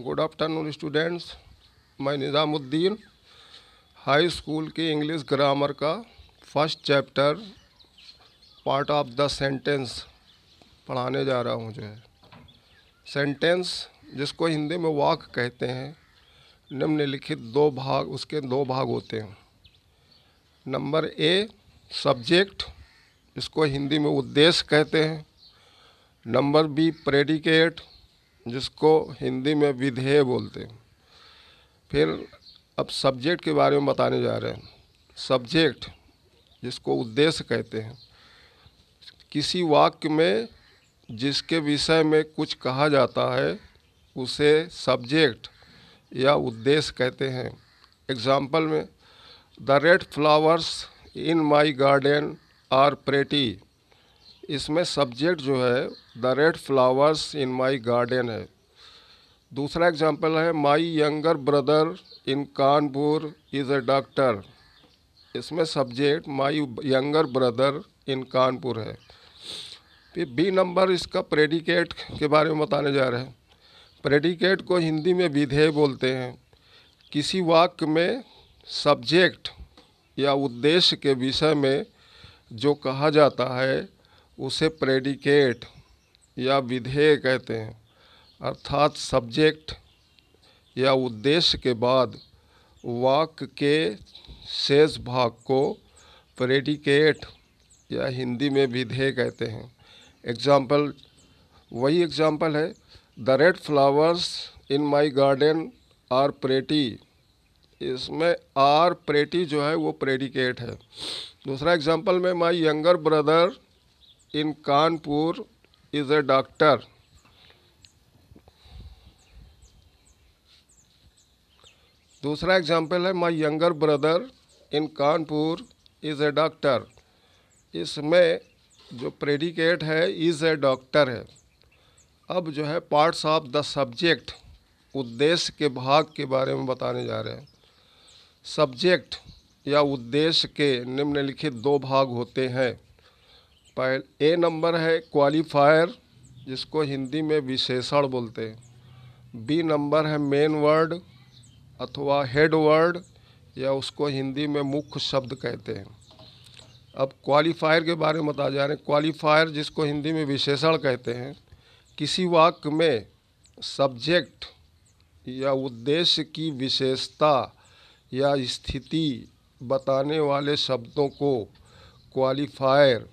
Good afternoon students मैं Nizamuddin high school के English grammar का first chapter part of the sentence पढ़ाने जा रहा हूँ जो है सेंटेंस जिसको हिंदी में वाक कहते हैं निम्नलिखित दो भाग उसके दो भाग होते हैं नंबर ए सब्जेक्ट इसको हिंदी में उद्देश्य कहते हैं नंबर बी प्रेडिकेट जिसको हिंदी में विधेय बोलते हैं फिर अब सब्जेक्ट के बारे में बताने जा रहे हैं सब्जेक्ट जिसको उद्देश्य कहते हैं किसी वाक्य में जिसके विषय में कुछ कहा जाता है उसे सब्जेक्ट या उद्देश्य कहते हैं एग्जाम्पल में the red flowers in my garden are pretty इसमें सब्जेक्ट जो है the red flowers in my garden है दूसरा एग्जाम्पल है my younger brother in Kanpur is a doctor इसमें subject my younger brother in Kanpur है फिर बी नंबर इसका प्रेडिकेट के बारे में बताने जा रहे हैं प्रेडिकेट को हिंदी में विधेय बोलते हैं किसी वाक्य में सब्जेक्ट या उद्देश्य के विषय में जो कहा जाता है उसे प्रेडिकेट या विधेय कहते हैं अर्थात सब्जेक्ट या उद्देश्य के बाद वाक के शेष भाग को प्रेडिकेट या हिंदी में विधेय कहते हैं एग्जाम्पल वही एग्जाम्पल है the red flowers in my garden are pretty इसमें आर प्रेटी जो है वो प्रेडिकेट है दूसरा एग्जाम्पल में my younger brother in Kanpur is a doctor. दूसरा एग्जाम्पल है my younger brother in Kanpur is a doctor इसमें जो प्रेडिकेट है इज़ ए डॉक्टर है अब जो है पार्ट्स ऑफ द सब्जेक्ट उद्देश्य के भाग के बारे में बताने जा रहे हैं सब्जेक्ट या उद्देश्य के निम्नलिखित दो भाग होते हैं पहले ए नंबर है क्वालिफायर जिसको हिंदी में विशेषण बोलते हैं बी नंबर है मेन वर्ड अथवा हेड वर्ड या उसको हिंदी में मुख्य शब्द कहते हैं अब क्वालिफायर के बारे में बता जा रहे हैं क्वालिफायर जिसको हिंदी में विशेषण कहते हैं किसी वाक्य में सब्जेक्ट या उद्देश्य की विशेषता या स्थिति बताने वाले शब्दों को क्वालिफायर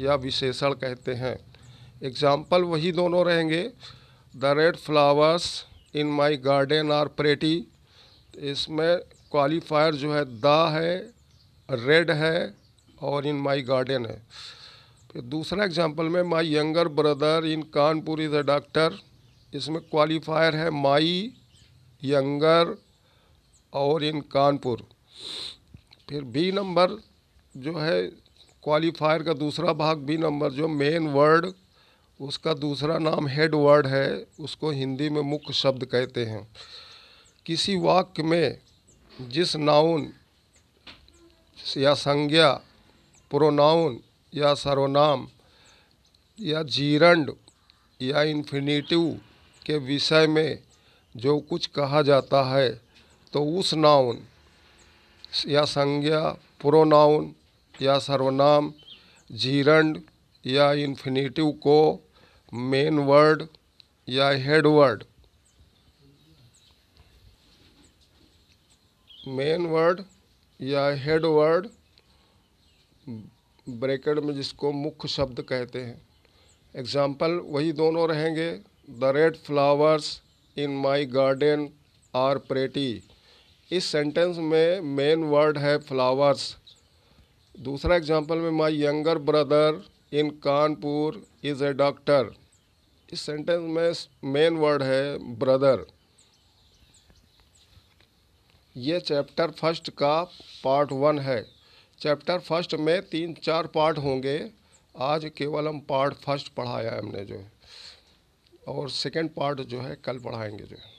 या विशेषण कहते हैं एग्जाम्पल वही दोनों रहेंगे the red flowers in my garden are pretty इसमें क्वालिफायर जो है द है रेड है और इन माई गार्डन है फिर दूसरा एग्जाम्पल में my younger brother in Kanpur is a doctor इसमें क्वालिफायर है माई यंगर और इन कानपुर फिर बी नंबर जो है क्वालिफायर का दूसरा भाग बी नंबर जो मेन वर्ड उसका दूसरा नाम हेड वर्ड है उसको हिंदी में मुख्य शब्द कहते हैं किसी वाक्य में जिस नाउन या संज्ञा प्रोनाउन या सर्वनाम या जीरंड या इन्फिनेटिव के विषय में जो कुछ कहा जाता है तो उस नाउन या संज्ञा प्रोनाउन या सर्वनाम जीरंड या इन्फिनेटिव को मेन वर्ड या हेड वर्ड मेन वर्ड या हेड वर्ड ब्रैकेट में जिसको मुख्य शब्द कहते हैं एग्जाम्पल वही दोनों रहेंगे the red flowers in my garden are pretty इस सेंटेंस में मेन वर्ड है फ्लावर्स दूसरा एग्जाम्पल में my younger brother in Kanpur is a doctor इस सेंटेंस में मेन वर्ड है ब्रदर ये चैप्टर फर्स्ट का पार्ट वन है चैप्टर फर्स्ट में तीन चार पार्ट होंगे आज केवल हम पार्ट फर्स्ट पढ़ाया है हमने जो है और सेकंड पार्ट जो है कल पढ़ाएंगे जो है